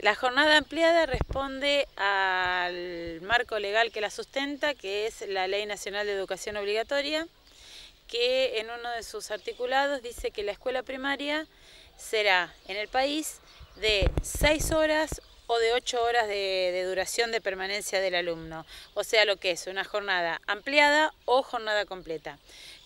La jornada ampliada responde al marco legal que la sustenta, que es la Ley Nacional de Educación Obligatoria, que en uno de sus articulados dice que la escuela primaria será en el país de 6 horas de 8 horas de, duración de permanencia del alumno, o sea, lo que es una jornada ampliada o jornada completa.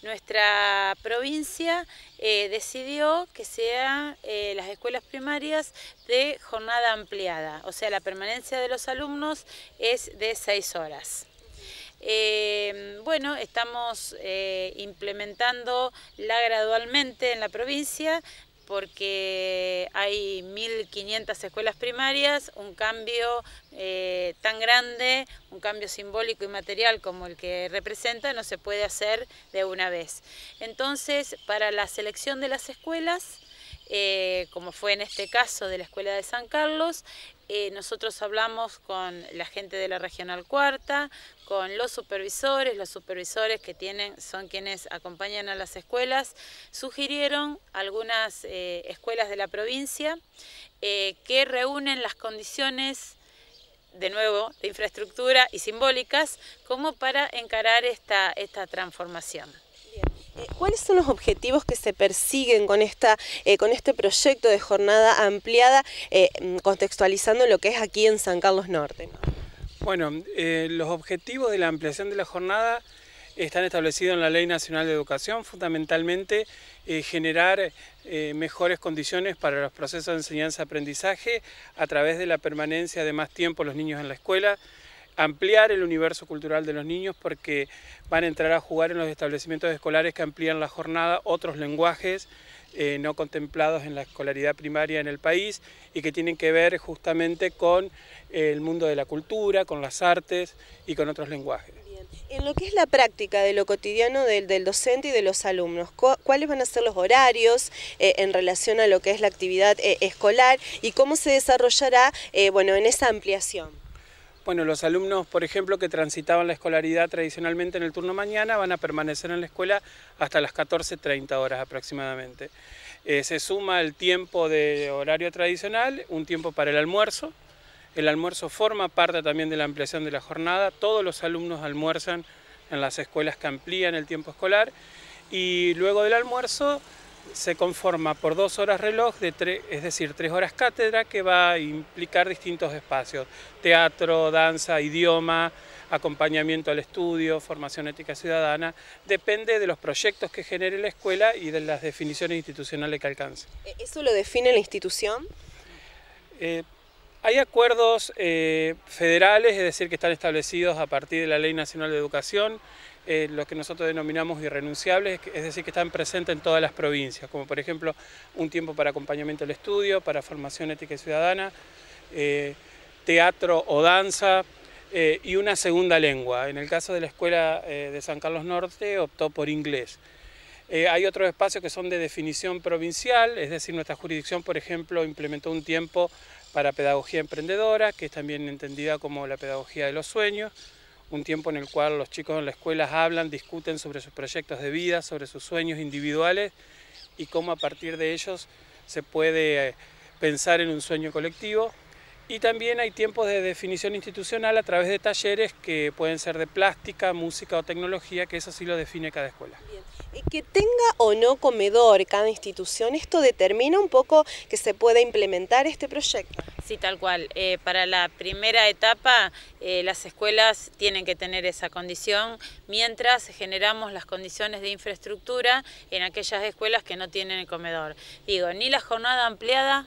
Nuestra provincia eh, decidió que sean eh, las escuelas primarias de jornada ampliada, o sea, la permanencia de los alumnos es de 6 horas. Eh, bueno, estamos implementando la gradualmente en la provincia porque hay 1.500 escuelas primarias, un cambio eh, tan grande, un cambio simbólico y material como el que representa, no se puede hacer de una vez. Entonces, para la selección de las escuelas, eh, como fue en este caso de la Escuela de San Carlos, eh, nosotros hablamos con la gente de la Regional Cuarta, con los supervisores, los supervisores que tienen, son quienes acompañan a las escuelas, sugirieron algunas eh, escuelas de la provincia que reúnen las condiciones de nuevo, de infraestructura y simbólicas, como para encarar esta, esta transformación. Eh, ¿Cuáles son los objetivos que se persiguen con, eh, este proyecto de jornada ampliada, eh, mm, contextualizando lo que es aquí en San Carlos Norte? Bueno, los objetivos de la ampliación de la jornada están establecidos en la Ley Nacional de Educación, fundamentalmente generar mejores condiciones para los procesos de enseñanza-aprendizaje a través de la permanencia de más tiempo los niños en la escuela, ampliar el universo cultural de los niños porque van a entrar a jugar en los establecimientos escolares que amplían la jornada otros lenguajes eh, no contemplados en la escolaridad primaria en el país y que tienen que ver justamente con el mundo de la cultura, con las artes y con otros lenguajes. En lo que es la práctica de lo cotidiano del, docente y de los alumnos, ¿cuáles van a ser los horarios eh, en relación a lo que es la actividad eh, escolar y cómo se desarrollará bueno, en esa ampliación? Bueno, los alumnos, por ejemplo, que transitaban la escolaridad tradicionalmente en el turno mañana van a permanecer en la escuela hasta las 14.30 horas aproximadamente. Eh, se suma el tiempo de horario tradicional, un tiempo para el almuerzo. El almuerzo forma parte también de la ampliación de la jornada. Todos los alumnos almuerzan en las escuelas que amplían el tiempo escolar y luego del almuerzo se conforma por dos horas reloj, de es decir, tres horas cátedra, que va a implicar distintos espacios, teatro, danza, idioma, acompañamiento al estudio, formación ética ciudadana, depende de los proyectos que genere la escuela y de las definiciones institucionales que alcance. ¿E-, ¿Eso lo define la institución? Eh, hay acuerdos eh, federales, es decir, que están establecidos a partir de la Ley Nacional de Educación, eh, lo que nosotros denominamos irrenunciables, es decir, que están presentes en todas las provincias, como por ejemplo un tiempo para acompañamiento al estudio, para formación ética y ciudadana, eh, teatro o danza, eh, y una segunda lengua. En el caso de la Escuela de San Carlos Norte optó por inglés. hay otros espacios que son de definición provincial, es decir, nuestra jurisdicción, por ejemplo, implementó un tiempo para pedagogía emprendedora, que es también entendida como la pedagogía de los sueños, un tiempo en el cual los chicos en las escuela hablan, discuten sobre sus proyectos de vida, sobre sus sueños individuales y cómo a partir de ellos se puede eh, pensar en un sueño colectivo. Y también hay tiempos de definición institucional a través de talleres que pueden ser de plástica, música o tecnología, que eso sí lo define cada escuela. Y Que tenga o no comedor cada institución, esto determina un poco que se pueda implementar este proyecto. Sí, tal cual. Eh, para la primera etapa eh, las escuelas tienen que tener esa condición mientras generamos las condiciones de infraestructura en aquellas escuelas que no tienen el comedor. Digo, ni la jornada ampliada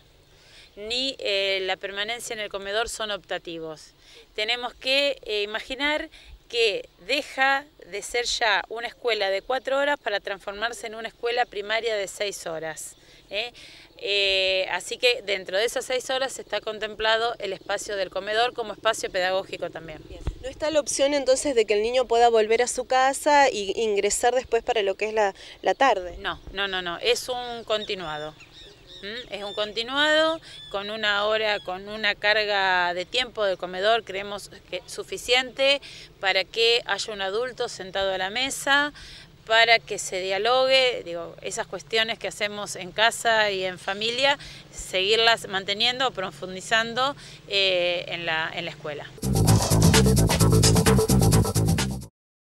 ni eh, la permanencia en el comedor son optativos. Tenemos que imaginar que deja de ser ya una escuela de cuatro horas para transformarse en una escuela primaria de seis horas. ¿eh? Eh, así que dentro de esas seis horas está contemplado el espacio del comedor como espacio pedagógico también. ¿No está la opción entonces de que el niño pueda volver a su casa e ingresar después para lo que es la, tarde? No, no, no, no, es un continuado. ¿Mm? Es un continuado con una hora, con una carga de tiempo del comedor, creemos que suficiente para que haya un adulto sentado a la mesa, para que se dialogue, esas cuestiones que hacemos en casa y en familia, seguirlas manteniendo, profundizando eh, en, la, en la escuela.